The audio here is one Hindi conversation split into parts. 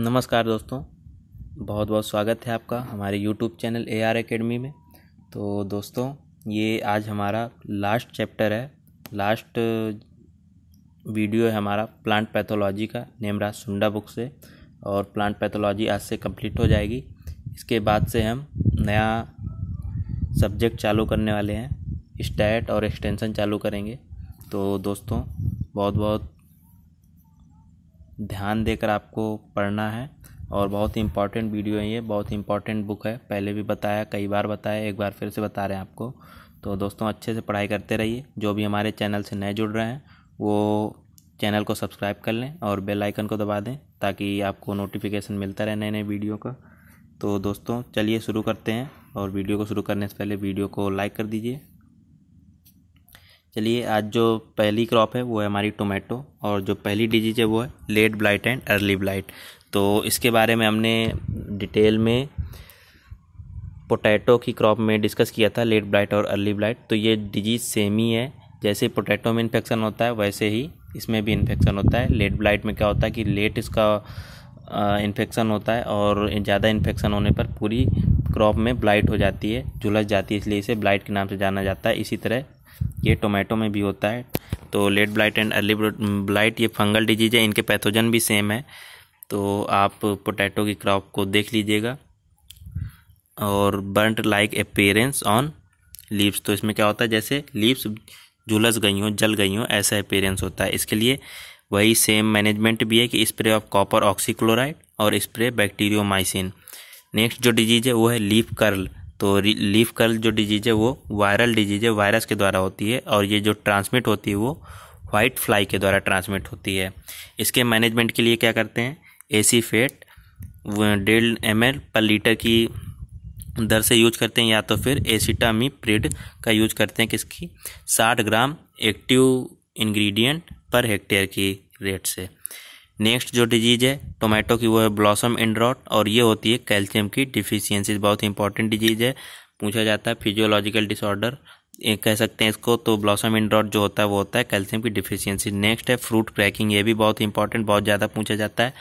नमस्कार दोस्तों बहुत बहुत स्वागत है आपका हमारे YouTube channel A R academy में तो दोस्तों ये आज हमारा लास्ट चैप्टर है लास्ट वीडियो uh, है हमारा प्लांट पैथोलॉजी का नेमराज सुंडा बुक से और प्लांट पैथोलॉजी आज से कंप्लीट हो जाएगी इसके बाद से हम नया सब्जेक्ट चालू करने वाले हैं स्टैट और एक्सटेंसन चालू करेंगे तो दोस्तों बहुत बहुत ध्यान देकर आपको पढ़ना है और बहुत ही इम्पॉर्टेंट वीडियो है ये बहुत ही इम्पॉर्टेंट बुक है पहले भी बताया कई बार बताया एक बार फिर से बता रहे हैं आपको तो दोस्तों अच्छे से पढ़ाई करते रहिए जो भी हमारे चैनल से नए जुड़ रहे हैं वो चैनल को सब्सक्राइब कर लें और बेल आइकन को दबा दें ताकि आपको नोटिफिकेशन मिलता रहे नए नए वीडियो का तो दोस्तों चलिए शुरू करते हैं और वीडियो को शुरू करने से पहले वीडियो को लाइक कर दीजिए चलिए आज जो पहली क्रॉप है वो है हमारी टोमेटो और जो पहली डिजीज है वो है late blight and early blight तो इसके बारे में हमने डिटेल में पोटैटो की क्रॉप में डिस्कस किया था लेट ब्लाइट और अर्ली ब्लाइट तो ये डिजीज़ सेम ही है जैसे पोटैटो में इन्फेक्शन होता है वैसे ही इसमें भी इन्फेक्शन होता है लेट ब्लाइट में क्या होता है कि लेट इसका इन्फेक्शन होता है और ज़्यादा इन्फेक्शन होने पर पूरी क्रॉप में ब्लाइट हो जाती है झुलस जाती है इसलिए इसे ब्लाइट के नाम से जाना जाता है इसी तरह ये टोमेटो में भी होता है तो late blight and early blight ये फंगल डिजीज है इनके पैथोजन भी सेम है तो आप पोटैटो की क्रॉप को देख लीजिएगा और burnt like appearance on leaves तो इसमें क्या होता है जैसे लीव्स झुलस गई हों जल गई हों ऐसा अपेयरेंस होता है इसके लिए वही सेम मैनेजमेंट भी है कि स्प्रे ऑफ कॉपर ऑक्सीक्लोराइड और स्प्रे बैक्टीरियोमाइसिन नेक्स्ट जो डिजीज़ है वो है लीफ कर्ल तो लीफ कर्ल जो डिजीज़ है वो वायरल डिजीज़ है वायरस के द्वारा होती है और ये जो ट्रांसमिट होती है वो वाइट फ्लाई के द्वारा ट्रांसमिट होती है इसके मैनेजमेंट के लिए क्या करते हैं एसी फेट डेढ़ एम पर लीटर की दर से यूज करते हैं या तो फिर एसिटामी प्रिड का यूज करते हैं किसकी साठ ग्राम एक्टिव इंग्रेडिएंट पर हेक्टेयर की रेट से नेक्स्ट जो डिजीज़ है टोमेटो की वो है ब्लॉसम एंड्रॉट और ये होती है कैल्शियम की डिफिशियंसी बहुत ही इंपॉर्टेंट डिजीज़ है पूछा जाता है फिजियोलॉजिकल डिसऑर्डर कह सकते हैं इसको तो ब्लॉसम इंड्रॉट जो होता है वो होता है कैल्शियम की डिफिशियंसी नेक्स्ट है फ्रूट क्रैकिंग ये भी बहुत इंपॉर्टेंट बहुत ज़्यादा पूछा जाता है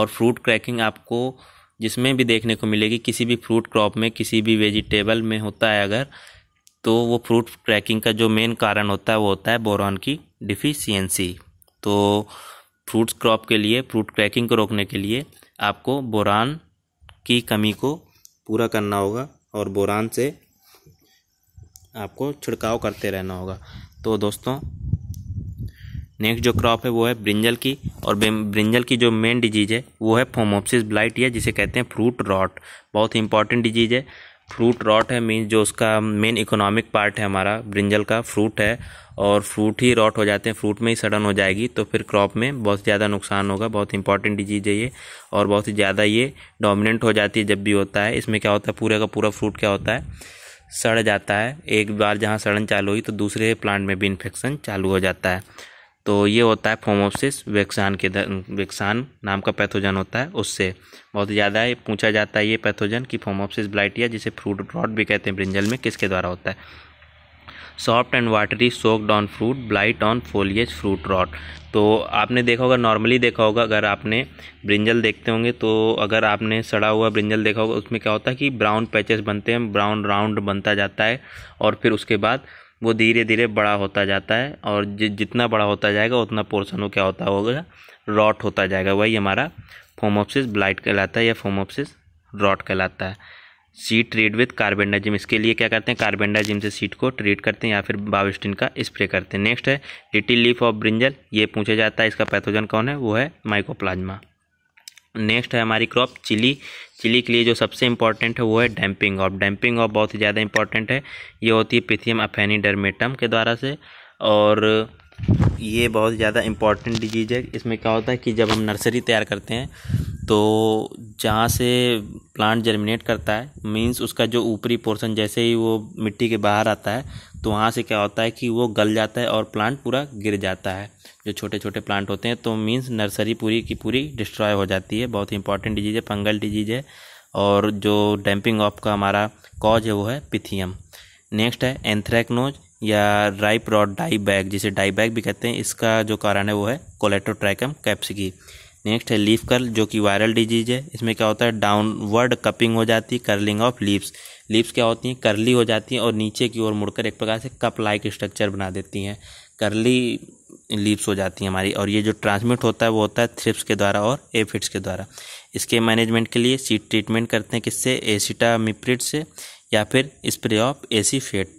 और फ्रूट क्रैकिंग आपको जिसमें भी देखने को मिलेगी किसी भी फ्रूट क्रॉप में किसी भी वेजिटेबल में होता है अगर तो वो फ्रूट क्रैकिंग का जो मेन कारण होता है वो होता है बोरॉन की डिफिशियंसी तो फ्रूट्स क्रॉप के लिए फ्रूट क्रैकिंग को रोकने के लिए आपको बोरान की कमी को पूरा करना होगा और बोरान से आपको छिड़काव करते रहना होगा तो दोस्तों नेक्स्ट जो क्रॉप है वो है ब्रिंजल की और ब्रिंजल की जो मेन डिजीज़ है वो है फोमोपसिस ब्लाइट या जिसे कहते हैं फ्रूट रॉट बहुत ही इंपॉर्टेंट डिजीज़ है फ्रूट रॉट है मीन जो उसका मेन इकोनॉमिक पार्ट है हमारा ब्रिंजल का फ्रूट है और फ्रूट ही रॉट हो जाते हैं फ्रूट में ही सडन हो जाएगी तो फिर क्रॉप में बहुत ज़्यादा नुकसान होगा बहुत इंपॉर्टेंट डिजीज़ है ये और बहुत ही ज़्यादा ये डोमिनेंट हो जाती है जब भी होता है इसमें क्या होता है पूरे का पूरा फ्रूट क्या होता है सड़ जाता है एक बार जहाँ सड़न चालू हुई तो दूसरे प्लांट में भी इन्फेक्शन चालू हो जाता है तो ये होता है फोमोसिस वेक्सान के वेक्सान नाम का पैथोजन होता है उससे बहुत ज़्यादा पूछा जाता है ये पैथोजन कि फोमोसिस ब्लाइटिया जिसे फ्रूट रॉट भी कहते हैं ब्रिंजल में किसके द्वारा होता है soft and watery soaked on fruit blight on foliage fruit rot तो आपने देखा होगा नॉर्मली देखा होगा अगर आपने ब्रिंजल देखते होंगे तो अगर आपने सड़ा हुआ ब्रिंजल देखा होगा उसमें क्या होता है कि ब्राउन पैचेस बनते हैं ब्राउन राउंड बनता जाता है और फिर उसके बाद वो धीरे धीरे बड़ा होता जाता है और जि जितना बड़ा होता जाएगा उतना पोर्सन वो क्या होता होगा रॉट होता जाएगा वही हमारा फोमोपसिस ब्लाइट कहलाता है या फोमोपसिस रॉट कहलाता है सीट ट्रीट विथ कार्बेंडाजिम इसके लिए क्या करते हैं कार्बेंडाजिम से सीट को ट्रीट करते हैं या फिर बाविस्टिन का स्प्रे करते हैं नेक्स्ट है लिटिल लीफ ऑफ ब्रिंजल ये पूछा जाता है इसका पैथोजन कौन है वो है माइकोप्लाज्मा नेक्स्ट है हमारी क्रॉप चिली चिली के लिए जो सबसे इंपॉर्टेंट है वो है डैम्पिंग ऑफ डैम्पिंग ऑफ बहुत ही ज़्यादा इंपॉर्टेंट है ये होती है पिथियम अफेनी डर्मेटम के द्वारा से और ये बहुत ज़्यादा इम्पॉर्टेंट डिजीज़ है इसमें क्या होता है कि जब हम नर्सरी तैयार करते हैं तो जहाँ से प्लांट जर्मिनेट करता है मींस उसका जो ऊपरी पोर्शन जैसे ही वो मिट्टी के बाहर आता है तो वहाँ से क्या होता है कि वो गल जाता है और प्लांट पूरा गिर जाता है जो छोटे छोटे प्लांट होते हैं तो मींस नर्सरी पूरी की पूरी डिस्ट्रॉय हो जाती है बहुत ही इंपॉर्टेंट डिजीज़ है फंगल डिजीज़ है और जो डैम्पिंग ऑफ का हमारा कॉज है वो है पिथियम नेक्स्ट है एंथ्रैक्नोज या राइप रॉड डाई बैग जिसे डाई बैग भी कहते हैं इसका जो कारण है वो है कोलेटोट्रैकम कैप्सिकी नेक्स्ट है लीफ कर्ल जो कि वायरल डिजीज है इसमें क्या होता है डाउनवर्ड कपिंग हो जाती है कर्लिंग ऑफ लीव्स लीव्स क्या होती हैं करली हो जाती हैं और नीचे की ओर मुड़कर एक प्रकार से कप लाइक स्ट्रक्चर बना देती हैं करली लीव्स हो जाती हैं हमारी और ये जो ट्रांसमिट होता है वो होता है थ्रिप्स के द्वारा और एफिड्स के द्वारा इसके मैनेजमेंट के लिए सीट ट्रीटमेंट करते हैं किससे एसिटामिप्रिड से या फिर स्प्रे ऑफ एसीफेट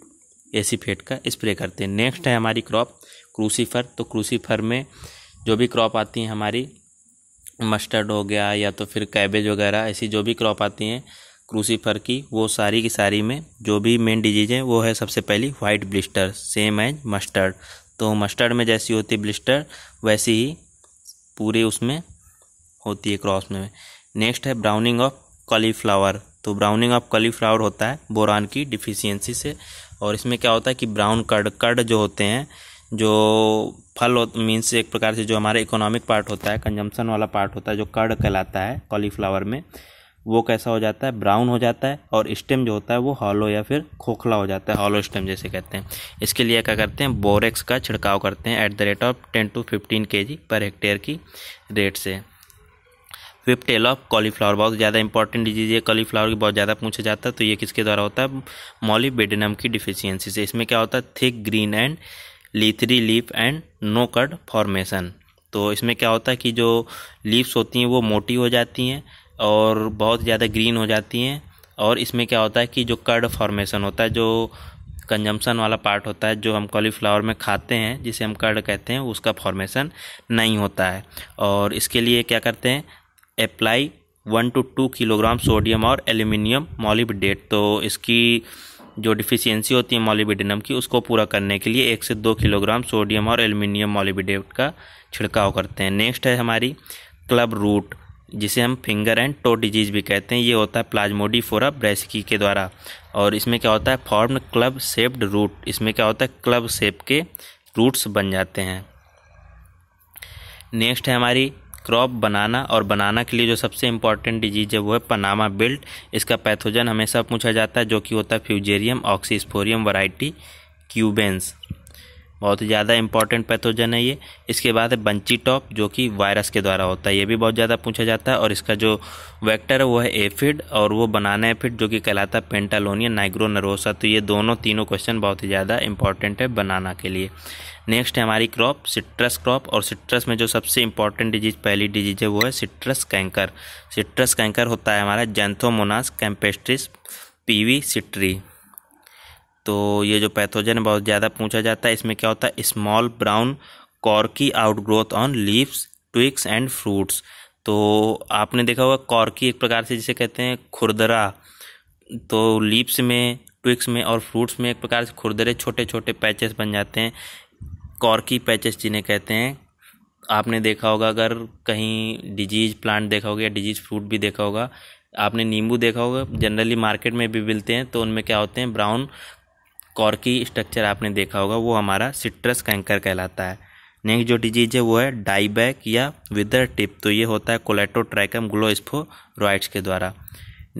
एसीफेट का स्प्रे करते हैं नेक्स्ट है हमारी क्रॉप क्रूसीफर तो क्रूसीफर में जो भी क्रॉप आती हैं हमारी मस्टर्ड हो गया या तो फिर कैबेज वगैरह ऐसी जो भी क्रॉप आती हैं क्रूसीफर की वो सारी की सारी में जो भी मेन डिजीज है वो है सबसे पहली white blister same as mustard तो मस्टर्ड में जैसी होती है ब्लिस्टर वैसी ही पूरी उसमें होती है क्रॉस में नेक्स्ट है ब्राउनिंग ऑफ कॉलीफ्लावर तो ब्राउनिंग ऑफ कॉलीफ्लावर होता है बोरान की डिफिशियंसी से और इसमें क्या होता है कि ब्राउन कर्ड कर्ड जो होते हैं जो फल मीन्स एक प्रकार से जो हमारा इकोनॉमिक पार्ट होता है कंजम्पशन वाला पार्ट होता है जो कर्ड कहलाता है कॉलीफ्लावर में वो कैसा हो जाता है ब्राउन हो जाता है और स्टेम जो होता है वो हॉलो या फिर खोखला हो जाता है हॉलो स्टेम जैसे कहते हैं इसके लिए क्या करते हैं बोरेक्स का छिड़काव करते हैं at the rate of ten to fifteen के पर हेक्टेयर की रेट से विपटेल ऑफ कॉलीफ्लावर बहुत ज़्यादा इंपॉर्टेंट डिजीज है कॉलीफ्लावर की बहुत ज़्यादा पूछा जाता है तो ये किसके द्वारा होता है मॉलीबेडनम की डिफिशियंसी से इसमें क्या होता है thick green and leathery leaf and no curd formation तो इसमें क्या होता है कि जो लीव्स होती हैं वो मोटी हो जाती हैं और बहुत ज़्यादा ग्रीन हो जाती हैं और इसमें क्या होता है कि जो कर्ड फॉर्मेशन होता है जो कंजम्पन वाला पार्ट होता है जो हम कॉलीफ्लावर में खाते हैं जिसे हम कर्ड कहते हैं उसका फॉर्मेशन नहीं होता है और इसके लिए क्या करते हैं apply one two two kilogram sodium और एल्यूमिनियम मॉलिबडेट तो इसकी जो डिफिशियंसी होती है मॉलिबिडिनम की उसको पूरा करने के लिए एक से दो किलोग्राम सोडियम और एल्यूमिनियम मॉलिबिडेट का छिड़काव करते हैं नेक्स्ट है हमारी क्लब रूट जिसे हम फिंगर एंड टो डिजीज़ भी कहते हैं ये होता है प्लाज्मोडीफोरा ब्रेसिकी के द्वारा और इसमें क्या होता है फॉर्म क्लब सेप्ड रूट इसमें क्या होता है क्लब सेप के रूट्स बन जाते हैं नेक्स्ट है हमारी क्रॉप बनाना और बनाना के लिए जो सबसे इंपॉर्टेंट डिजीज है वो है पनामा बिल्ट इसका पैथोजन हमेशा पूछा जाता है जो कि होता है फ्यूजेरियम ऑक्सीस्फोरियम वराइटी क्यूबेंस बहुत ही ज़्यादा इंपॉर्टेंट पैथोजन है ये इसके बाद है बंची टॉप जो कि वायरस के द्वारा होता है ये भी बहुत ज़्यादा पूछा जाता है और इसका जो वेक्टर है वो है एफिड और वो बनाना एफिड जो कि कहलाता है पेंटालोनिया नाइग्रो नरोसा तो ये दोनों तीनों क्वेश्चन बहुत ही ज़्यादा इंपॉर्टेंट है बनाना के लिए नेक्स्ट है हमारी क्रॉप सिट्रस क्रॉप और सिट्रस में जो सबसे इंपॉर्टेंट डिजीज पहली डिजीज है वो है सिट्रस कैंकर सिट्रस कैंकर होता है हमारा जेंथोमोनास कैम्पेस्ट्रिस पीवी सिट्री तो ये जो पैथोजन है बहुत ज़्यादा पूछा जाता है इसमें क्या होता है small brown corky outgrowth on leaves twigs and fruits तो आपने देखा होगा कॉर्की एक प्रकार से जिसे कहते हैं खुरदरा तो लीप्स में ट्विक्स में और फ्रूट्स में एक प्रकार से खुरदरे छोटे छोटे पैचेस बन जाते हैं कॉर्की पैचेस जिन्हें कहते हैं आपने देखा होगा अगर कहीं डिजीज प्लांट देखा होगा या डिजीज फ्रूट भी देखा होगा आपने नींबू देखा होगा जनरली मार्केट में भी मिलते हैं तो उनमें क्या होते हैं ब्राउन कॉर्की स्ट्रक्चर आपने देखा होगा वो हमारा सिट्रस कैंकर कहलाता है नेक्स्ट जो डिजीज है वो है डाईबैक या विदर टिप तो ये होता है कोलेटोट्रैकम रॉइट्स के द्वारा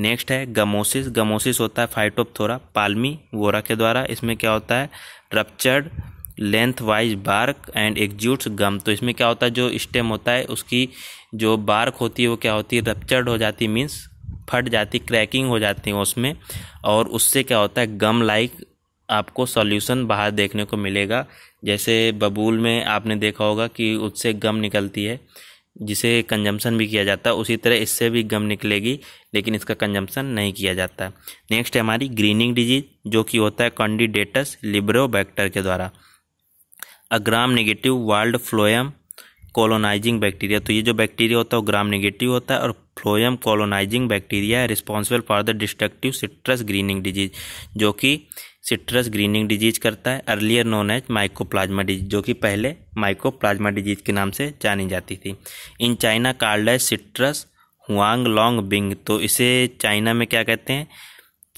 नेक्स्ट है गमोसिस गमोसिस होता है फाइटोपथोरा पालमी वोरा के द्वारा इसमें क्या होता है ruptured lengthwise bark and exudes gum तो इसमें क्या होता है जो स्टेम होता है उसकी जो बार्क होती है वो क्या होती है रप्चर्ड हो जाती मीन्स फट जाती क्रैकिंग हो जाती है उसमें और उससे क्या होता है गम लाइक आपको सॉल्यूशन बाहर देखने को मिलेगा जैसे बबूल में आपने देखा होगा कि उससे गम निकलती है जिसे कंजम्पसन भी किया जाता है उसी तरह इससे भी गम निकलेगी लेकिन इसका कंजम्पसन नहीं किया जाता नेक्स्ट है हमारी ग्रीनिंग डिजीज जो कि होता है लिब्रो लिब्रोबैक्टर के द्वारा a gram negative world phloem colonising bacteria तो ये जो बैक्टीरिया होता है वो ग्राम नेगेटिव होता है और फ्लोएम कॉलोनाइजिंग बैक्टीरिया है responsible for the destructive citrus greening disease जो कि सिट्रस ग्रीनिंग डिजीज करता है earlier known as mycoplasma disease जो कि पहले माइकोप्लाज्मा डिजीज के नाम से जानी जाती थी इन चाइना कार्ड है सिट्रस हुआंग लॉन्ग बिंग तो इसे चाइना में क्या कहते हैं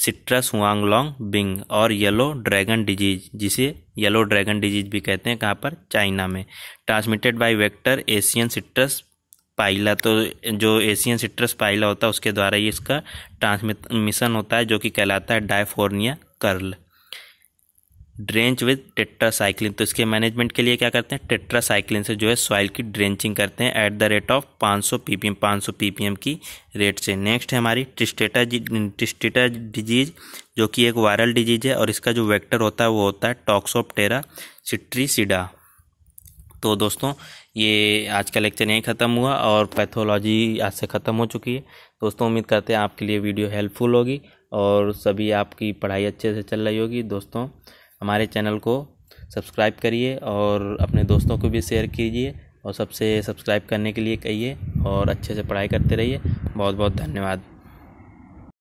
सिट्रस हुआंग लॉन्ग बिंग और येलो ड्रैगन डिजीज जिसे येलो ड्रैगन डिजीज भी कहते हैं कहाँ पर चाइना में transmitted by vector Asian citrus psylla तो जो एशियन सिट्रस पाइला होता है उसके द्वारा ही इसका ट्रांसमिशन होता है जो कि कहलाता है डायफोर्निया कर्ल ड्रेंच विद टेट्रासाइक्लिन तो इसके मैनेजमेंट के लिए क्या करते हैं टेट्रासाइक्लिन से जो है सॉइल की ड्रेंचिंग करते हैं at the rate of 500 P 500 M की रेट से नेक्स्ट है हमारी ट्रिस्टेटा ट्रिस्टेटा डिजीज जो कि एक वायरल डिजीज है और इसका जो वेक्टर होता है वो होता है टॉक्सोपटेरा सिट्रीसीडा तो दोस्तों ये आज का लेक्चर यहीं ख़त्म हुआ और पैथोलॉजी आज से ख़त्म हो चुकी है दोस्तों उम्मीद करते हैं आपके लिए वीडियो हेल्पफुल होगी और सभी आपकी पढ़ाई अच्छे से चल रही होगी दोस्तों हमारे चैनल को सब्सक्राइब करिए और अपने दोस्तों को भी शेयर कीजिए और सबसे सब्सक्राइब करने के लिए कहिए और अच्छे से पढ़ाई करते रहिए बहुत बहुत धन्यवाद